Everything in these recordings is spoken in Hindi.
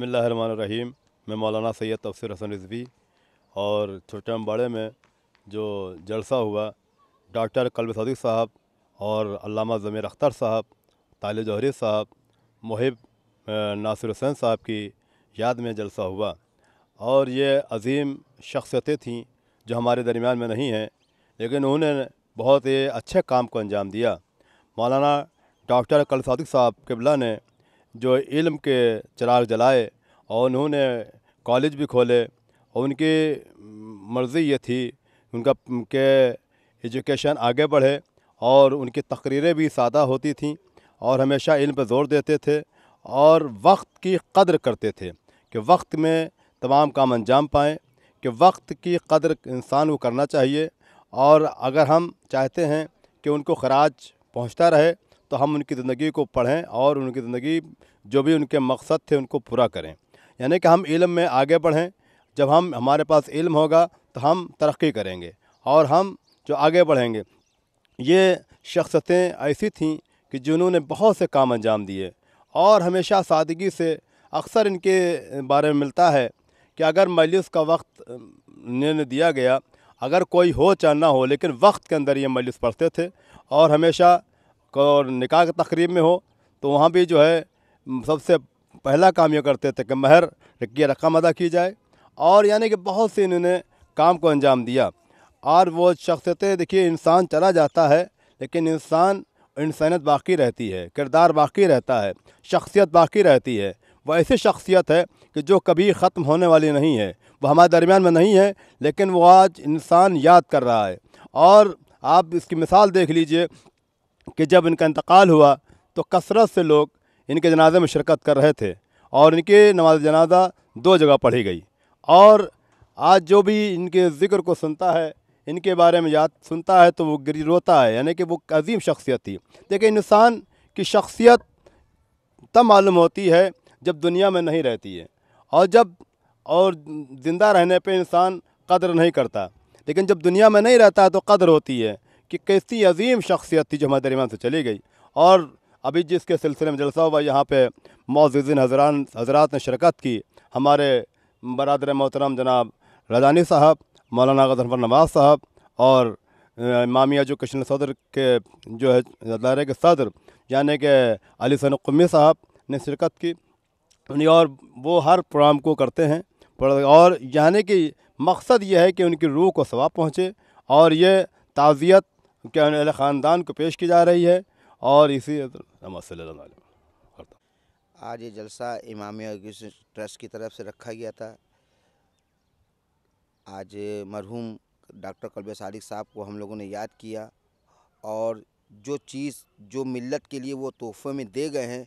बसमीम मैं मौलाना सैयद तफसर हसन रिजवी और छोटे बड़े में जो जलसा हुआ डॉक्टर कलब सदी साहब और अलामा ज़मीर अख्तर साहब ताल जौहरी साहब मुहिब नासिर हुसैन साहब की याद में जलसा हुआ और ये अजीम शख्सियतें थीं जो हमारे दरमियान में नहीं हैं लेकिन उन्होंने बहुत ही अच्छे काम को अंजाम दिया मौलाना डॉक्टर कल सादिक साहब किबला ने जो इल्म के चराग जलाए और उन्होंने कॉलेज भी खोले और उनकी मर्ज़ी ये थी उनका के एजुकेशन आगे बढ़े और उनकी तकरीरें भी सादा होती थी और हमेशा इल्म पर ज़ोर देते थे और वक्त की कदर करते थे कि वक्त में तमाम काम अंजाम पाएँ कि वक्त की कदर इंसान को करना चाहिए और अगर हम चाहते हैं कि उनको खराज पहुँचता रहे तो हम उनकी ज़िंदगी को पढ़ें और उनकी ज़िंदगी जो भी उनके मकसद थे उनको पूरा करें यानी कि हम इल्म में आगे बढ़ें जब हम हमारे पास इल्म होगा तो हम तरक्की करेंगे और हम जो आगे बढ़ेंगे ये शख्सतें ऐसी थीं कि जिन्होंने बहुत से काम अंजाम दिए और हमेशा सादगी से अक्सर इनके बारे में मिलता है कि अगर मजलिस का वक्त निर्णय दिया गया अगर कोई हो चाहे ना हो लेकिन वक्त के अंदर ये मजलिस पढ़ते थे और हमेशा और निकाह की तकरीब में हो तो वहाँ भी जो है सबसे पहला काम ये करते थे कि महर की रकम अदा की जाए और यानी कि बहुत से इन्होंने काम को अंजाम दिया और वो शख्सियतें देखिए इंसान चला जाता है लेकिन इंसान इंसानियत बाकी रहती है किरदार बाकी रहता है शख्सियत बाकी रहती है वह ऐसी शख्सियत है कि जो कभी ख़त्म होने वाली नहीं है वो हमारे दरमियान में नहीं है लेकिन वो आज इंसान याद कर रहा है और आप इसकी मिसाल देख लीजिए कि जब इनका इंतकाल हुआ तो कसरत से लोग इनके जनाजे में शिरकत कर रहे थे और इनकी नमाज जनाजा दो जगह पढ़ी गई और आज जो भी इनके ज़िक्र को सुनता है इनके बारे में याद सुनता है तो वो गिर रोता है यानी कि वो अजीम शख्सियत थी देखिए इंसान की शख्सियत तब मालूम होती है जब दुनिया में नहीं रहती है और जब और ज़िंदा रहने पे इंसान कदर नहीं करता लेकिन जब दुनिया में नहीं रहता है तो कदर होती है कि कैसी अजीम शख्सियत थी जो हमारे दरमियान से चली गई और अभी जिसके सिलसिले में जलसा हुआ यहाँ पे मोजिन हजरान हजरात ने शिरकत की हमारे बरदर मोहतरम जनाब रजानी साहब मौलाना गजनफर नवाज़ साहब और मामिया जो कृष्ण सदर के जो है दायरे के सदर यानी कि अली सन साहब ने शिरकत की और वो हर प्रोग्राम को करते हैं और यानी कि मकसद ये है कि उनकी रूह को सवाब पहुँचे और ये ताज़ियत क्या ख़ानदान को पेश की जा रही है और इसी आज ये जलसा इमाम ट्रस्ट की तरफ से रखा गया था आज मरहूम डॉक्टर कलब सादिक साहब को हम लोगों ने याद किया और जो चीज़ जो मिलत के लिए वो तोहफे में दे गए हैं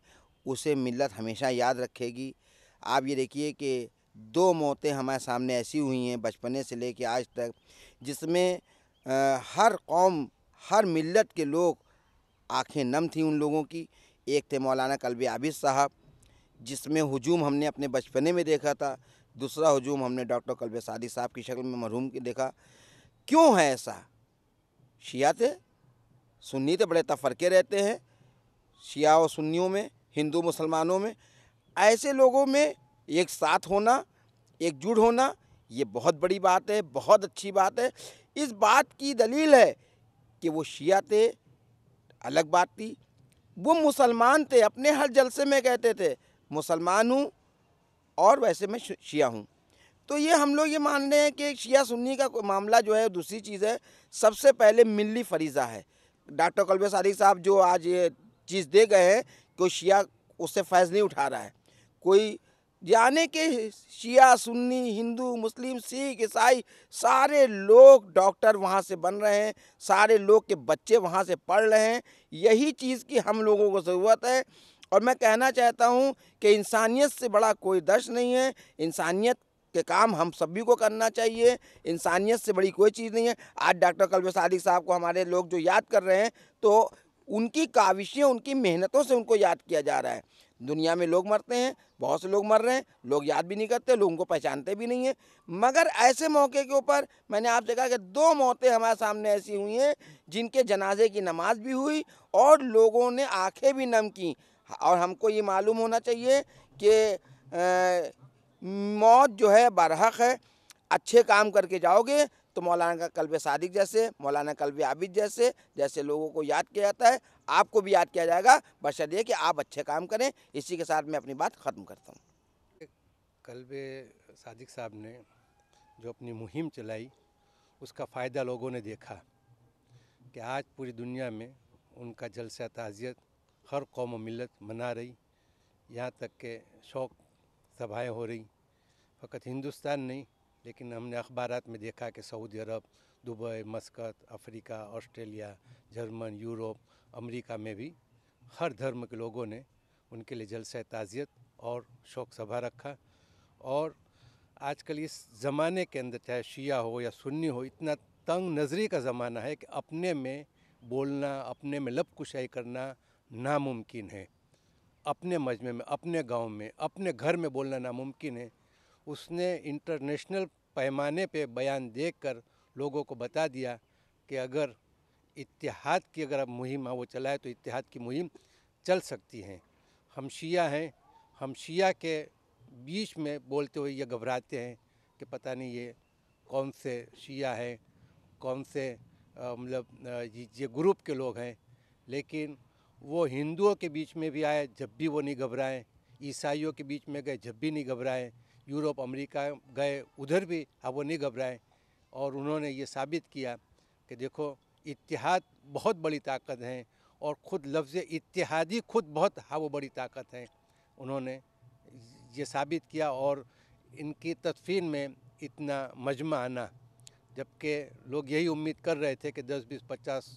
उसे मिलत हमेशा याद रखेगी आप ये देखिए कि दो मौतें हमारे सामने ऐसी हुई हैं बचपने से लेके आज तक जिसमें हर कौम हर मिलत के लोग आंखें नम थी उन लोगों की एक थे मौलाना कलब आबिद साहब जिसमें हजूम हमने अपने बचपने में देखा था दूसरा हजूम हमने डॉक्टर कलब सादी साहब की शक्ल में मरहूम के देखा क्यों है ऐसा शिया थे सुन्नी तो बड़े तफरके रहते हैं शिया और सुन्नियों में हिंदू मुसलमानों में ऐसे लोगों में एक साथ होना एकजुट होना ये बहुत बड़ी बात है बहुत अच्छी बात है इस बात की दलील है कि वो शिया थे अलग बात थी वो मुसलमान थे अपने हर जलसे में कहते थे मुसलमान हूँ और वैसे मैं शिया हूँ तो ये हम लोग ये मान रहे हैं कि शिया सुन्नी का मामला जो है दूसरी चीज़ है सबसे पहले मिली फरीज़ा है डॉक्टर कलबे सारी साहब जो आज ये चीज़ दे गए हैं कि शिया उससे फैज़ नहीं उठा रहा है कोई यानी कि शिया सुन्नी हिंदू मुस्लिम सिख ईसाई सारे लोग डॉक्टर वहाँ से बन रहे हैं सारे लोग के बच्चे वहाँ से पढ़ रहे हैं यही चीज़ की हम लोगों को ज़रूरत है और मैं कहना चाहता हूँ कि इंसानियत से बड़ा कोई दर्श नहीं है इंसानियत के काम हम सभी को करना चाहिए इंसानियत से बड़ी कोई चीज़ नहीं है आज डॉक्टर कलवे सादिक साहब को हमारे लोग जो याद कर रहे हैं तो उनकी काविशें उनकी मेहनतों से उनको याद किया जा रहा है दुनिया में लोग मरते हैं बहुत से लोग मर रहे हैं लोग याद भी नहीं करते लोगों को पहचानते भी नहीं हैं मगर ऐसे मौके के ऊपर मैंने आपसे कहा कि दो मौतें हमारे सामने ऐसी हुई हैं जिनके जनाजे की नमाज भी हुई और लोगों ने आंखें भी नम की और हमको ये मालूम होना चाहिए कि मौत जो है बरहक है अच्छे काम करके जाओगे तो मौलाना का कल्ब सादिक जैसे मौलाना कल्ब आबिद जैसे जैसे लोगों को याद किया जाता है आपको भी याद किया जाएगा बशर ये कि आप अच्छे काम करें इसी के साथ मैं अपनी बात ख़त्म करता हूँ कल वे सादिक साहब ने जो अपनी मुहिम चलाई उसका फ़ायदा लोगों ने देखा कि आज पूरी दुनिया में उनका जलसा ताज़ियत हर कौम मिलत मना रही यहाँ तक के शौक सभाएँ हो रही फ़कत हिंदुस्तान नहीं लेकिन हमने अखबार में देखा कि Saudi Arab Dubai Muscat Africa Australia German Europe America में भी हर धर्म के लोगों ने उनके लिए जलसा ताज़ियत और शोक सभा रखा और आजकल इस ज़माने के अंदर चाहे शिया हो या सुन्नी हो इतना तंग नज़री का ज़माना है कि अपने में बोलना अपने में लप कुशाई करना नामुमकिन है अपने मजमे में अपने गांव में अपने घर में बोलना नामुमकिन है उसने इंटरनेशनल पैमाने पे बयान देकर लोगों को बता दिया कि अगर इतिहाद की अगर अब मुहिम हाँ, वो चलाए तो इतिहाद की मुहिम चल सकती हैं हम शिया हैं हम शिया के बीच में बोलते हुए ये घबराते हैं कि पता नहीं ये कौन से शिया हैं कौन से मतलब ये ग्रुप के लोग हैं लेकिन वो हिंदुओं के बीच में भी आए जब भी वो नहीं घबराएं ईसाइयों के बीच में गए जब भी नहीं घबराएं यूरोप अमेरिका गए उधर भी अब हाँ, वो नहीं घबराएं और उन्होंने ये साबित किया कि देखो इतिहाद बहुत बड़ी ताकत है और ख़ुद लफ्ज़ इतिहादी खुद बहुत हाँ वो बड़ी ताकत है उन्होंने ये साबित किया और इनकी तदफीन में इतना मजमा आना जबकि लोग यही उम्मीद कर रहे थे कि 10, 20, 50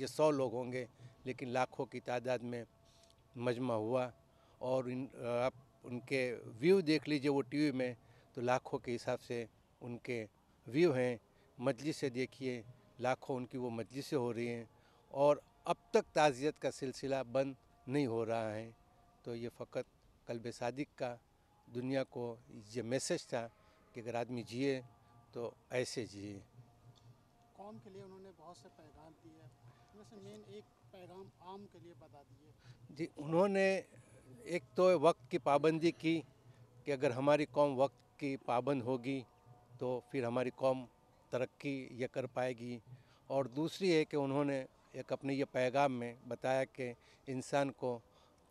ये 100 लोग होंगे लेकिन लाखों की तादाद में मजमा हुआ और इन आप उनके व्यू देख लीजिए वो टीवी में तो लाखों के हिसाब से उनके व्यू हैं मजलिस से देखिए लाखों उनकी वो मजलिसें हो रही हैं और अब तक ताज़ियत का सिलसिला बंद नहीं हो रहा है तो ये फ़कत कल्ब सदक का दुनिया को ये मैसेज था कि अगर आदमी जिए तो ऐसे जिए कौम के लिए उन्होंने बहुत से पैगाम दिए मेन एक पैगाम आम के लिए बता दिए जी उन्होंने एक तो वक्त की पाबंदी की कि अगर हमारी कौम वक्त की पाबंद होगी तो फिर हमारी कौम तरक्की ये कर पाएगी और दूसरी है कि उन्होंने एक अपने ये पैगाम में बताया कि इंसान को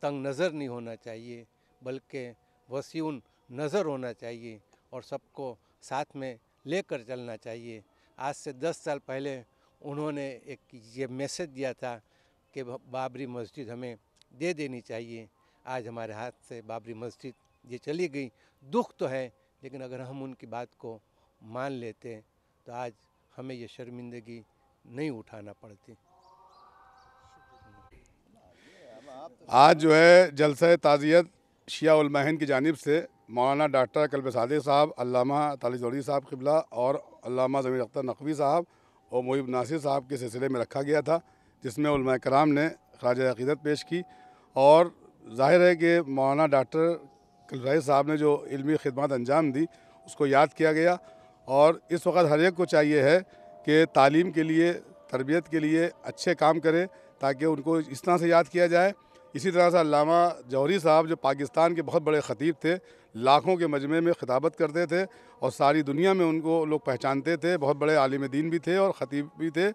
तंग नज़र नहीं होना चाहिए बल्कि वसीउन नज़र होना चाहिए और सबको साथ में लेकर चलना चाहिए आज से दस साल पहले उन्होंने एक ये मैसेज दिया था कि बाबरी मस्जिद हमें दे देनी चाहिए आज हमारे हाथ से बाबरी मस्जिद ये चली गई दुख तो है लेकिन अगर हम उनकी बात को मान लेते तो आज हमें यह शर्मिंदगी नहीं उठाना पड़ती आज जो है जलसा ताज़ियत शिया की जानब से मौलाना डॉक्टर कल्ब सादे साहब अल्लामा तालीजौरी साहब किबला और अल्लामा जमीर अख्तर नकवी साहब और मोहब नासिर साहब के सिलसिले में रखा गया था जिसमें उलमा कराम ने खराज अकीदत पेश की और जाहिर है कि मौलाना डॉक्टर कलराई साहब ने जो इलमी खदमात अंजाम दी उसको याद किया गया और इस वक्त हर एक को चाहिए है कि तालीम के लिए तरबियत के लिए अच्छे काम करें ताकि उनको इस तरह से याद किया जाए इसी तरह से अलामा जौहरी साहब जो पाकिस्तान के बहुत बड़े ख़तीब थे लाखों के मजमे में खिताबत करते थे और सारी दुनिया में उनको लोग पहचानते थे बहुत बड़े आलिम दीन भी थे और ख़तीब भी थे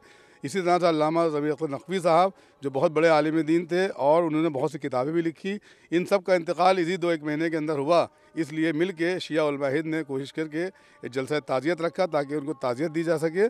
इसी तरह से लामा रबी अख्तर नकवी साहब जो बहुत बड़े आलिम दीन थे और उन्होंने बहुत सी किताबें भी लिखी इन सब का इंतकाल इसी दो एक महीने के अंदर हुआ इसलिए मिल के शिया हिंद ने कोशिश करके एक जलसा ताज़ियत रखा ताकि उनको ताज़ियत दी जा सके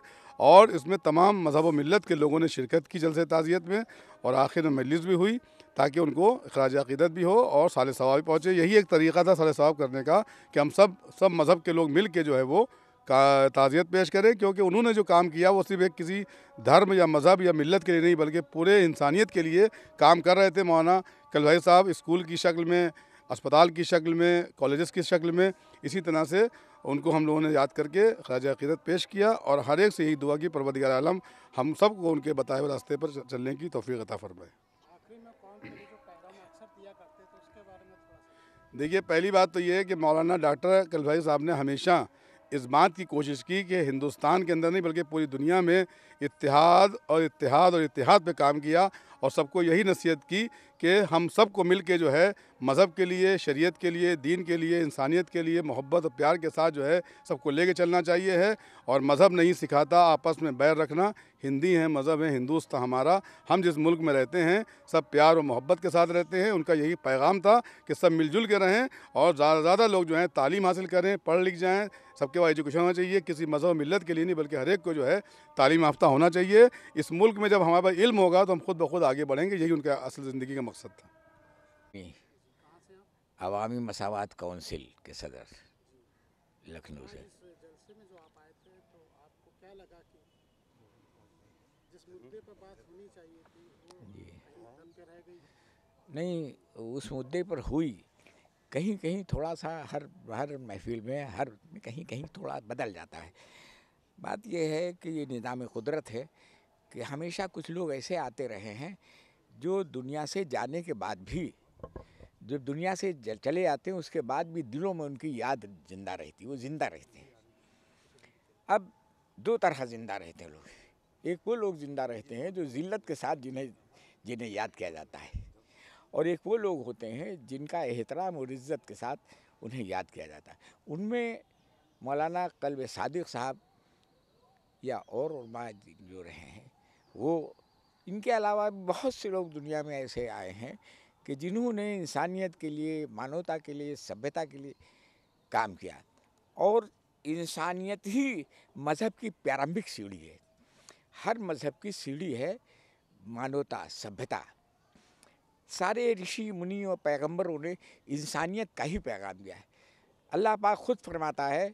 और इसमें तमाम मजहब व मिलत के लोगों ने शिरकत की जलसे ताज़ियत में और आखिर में मजलिस भी हुई ताकि उनको अखराज अकीदत भी हो और साल सवाब भी पहुँचे यही एक तरीका था साल सवाब करने का कि हम सब सब मज़हब के लोग मिल के जो है वो का ताज़ियत पेश करें क्योंकि उन्होंने जो काम किया वो सिर्फ एक किसी धर्म या मज़हब या मिलत के लिए नहीं बल्कि पूरे इंसानियत के लिए काम कर रहे थे मौलाना भाई साहब स्कूल की शक्ल में अस्पताल की शक्ल में कॉलेज़ की शक्ल में इसी तरह से उनको हम लोगों ने याद करके खराज अकीदत पेश किया और हर एक से यही दुआ की परवदगार आलम हम सब को उनके बताए हुए रास्ते पर चलने की तोफ़ी अता फरमाए देखिए पहली बात तो ये है कि मौलाना डॉक्टर भाई साहब ने हमेशा इस बात की कोशिश की कि हिंदुस्तान के अंदर नहीं बल्कि पूरी दुनिया में इतिहाद और इतिहाद और इतिहाद पे काम किया और सबको यही नसीहत की कि हम सबको मिल के जो है मज़हब के लिए शरीयत के लिए दीन के लिए इंसानियत के लिए मोहब्बत और प्यार के साथ जो है सबको ले कर चलना चाहिए है और मज़हब नहीं सिखाता आपस में बैर रखना हिंदी हैं मज़हब है हिंदुस्तान हमारा हम जिस मुल्क में रहते हैं सब प्यार और मोहब्बत के साथ रहते हैं उनका यही पैगाम था कि सब मिलजुल के रहें और ज़्यादा ज़्यादा लोग जो हैं तालीम हासिल करें पढ़ लिख जाएँ सबके पास एजुकेशन होना चाहिए किसी मजहब मिलत के लिए नहीं बल्कि हर एक को जो है तालीम याफ्ता होना चाहिए इस मुल्क में जब हमारे पास इल्म होगा तो हम खुद ब खुद आगे बढ़ेंगे यही उनका असल ज़िंदगी का मकसद था अवामी मसावत काउंसिल के सदर लखनऊ से नहीं उस मुद्दे पर हुई कहीं कहीं थोड़ा सा हर हर महफिल में हर कहीं कहीं थोड़ा बदल जाता है बात यह है कि ये निज़ाम कुदरत है कि हमेशा कुछ लोग ऐसे आते रहे हैं जो दुनिया से जाने के बाद भी जब दुनिया से चले जाते हैं उसके बाद भी दिलों में उनकी याद जिंदा रहती है वो ज़िंदा रहते हैं अब दो तरह ज़िंदा रहते हैं लोग एक वो लोग ज़िंदा रहते हैं जो ज़िल्लत के साथ जिन्हें जिन्हें याद किया जाता है और एक वो लोग होते हैं जिनका एहतराम और इज़्ज़त के साथ उन्हें याद किया जाता है उनमें मौलाना कल्ब सदक साहब या और जो रहे हैं वो इनके अलावा बहुत से लोग दुनिया में ऐसे आए हैं कि जिन्होंने इंसानियत के लिए मानवता के लिए सभ्यता के लिए काम किया और इंसानियत ही मज़हब की प्रारंभिक सीढ़ी है हर मज़हब की सीढ़ी है मानवता सभ्यता सारे ऋषि मुनि और पैगंबरों ने इंसानियत का ही पैगाम दिया है अल्लाह पाक ख़ुद फरमाता है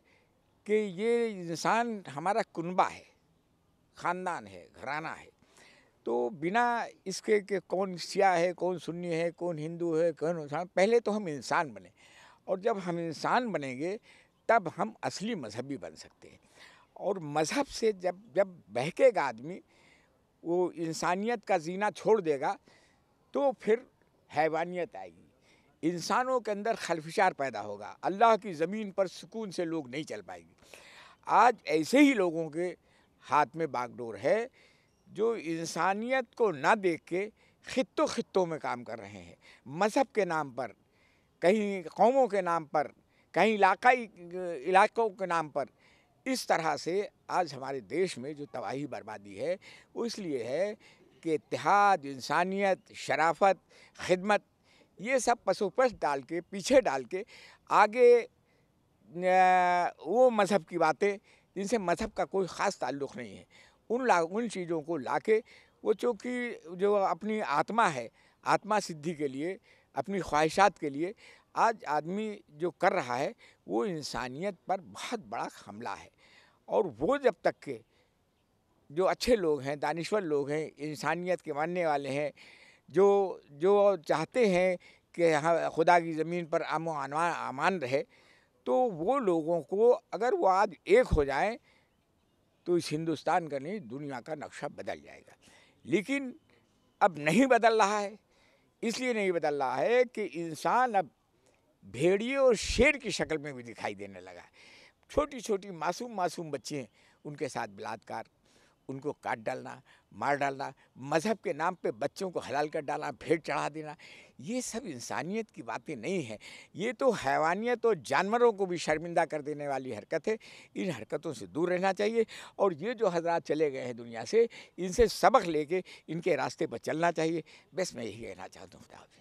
कि ये इंसान हमारा कुनबा है ख़ानदान है घराना है तो बिना इसके कि कौन सिया है कौन सुन्नी है कौन हिंदू है कौन इंसान पहले तो हम इंसान बने और जब हम इंसान बनेंगे तब हम असली मजहबी बन सकते हैं और मज़हब से जब जब बहकेगा आदमी वो इंसानियत का जीना छोड़ देगा तो फिर हैवानियत आएगी इंसानों के अंदर खलफिशार पैदा होगा अल्लाह की ज़मीन पर सुकून से लोग नहीं चल पाएंगे आज ऐसे ही लोगों के हाथ में बागडोर है जो इंसानियत को ना देख के खत्ों खत्ों में काम कर रहे हैं मज़हब के नाम पर कहीं कौमों के नाम पर कहीं इलाकाई इलाकों के नाम पर इस तरह से आज हमारे देश में जो तबाही बर्बादी है वो इसलिए है के इतिहाद इंसानियत शराफत खिदमत ये सब पशुपश डाल के पीछे डाल के आगे वो मज़हब की बातें जिनसे मज़हब का कोई ख़ास ताल्लुक़ नहीं है उन ला उन चीज़ों को ला के वो चूँकि जो अपनी आत्मा है आत्मा सिद्धि के लिए अपनी ख्वाहिशात के लिए आज आदमी जो कर रहा है वो इंसानियत पर बहुत बड़ा हमला है और वो जब तक के जो अच्छे लोग हैं दानिश्वर लोग हैं इंसानियत के मानने वाले हैं जो जो चाहते हैं कि हाँ खुदा की ज़मीन पर आमो अमान रहे तो वो लोगों को अगर वो आज एक हो जाएं तो इस हिंदुस्तान का नहीं दुनिया का नक्शा बदल जाएगा लेकिन अब नहीं बदल रहा है इसलिए नहीं बदल रहा है कि इंसान अब भेड़िए और शेर की शक्ल में भी दिखाई देने लगा है छोटी छोटी मासूम मासूम बच्चे उनके साथ बलात्कार उनको काट डालना मार डालना मज़हब के नाम पे बच्चों को हलाल कर डालना भेंट चढ़ा देना ये सब इंसानियत की बातें नहीं हैं ये तो हैवानियत और जानवरों को भी शर्मिंदा कर देने वाली हरकत है इन हरकतों से दूर रहना चाहिए और ये जो हजरात चले गए हैं दुनिया से इनसे सबक लेके इनके रास्ते पर चलना चाहिए बस मैं यही कहना चाहता हूँ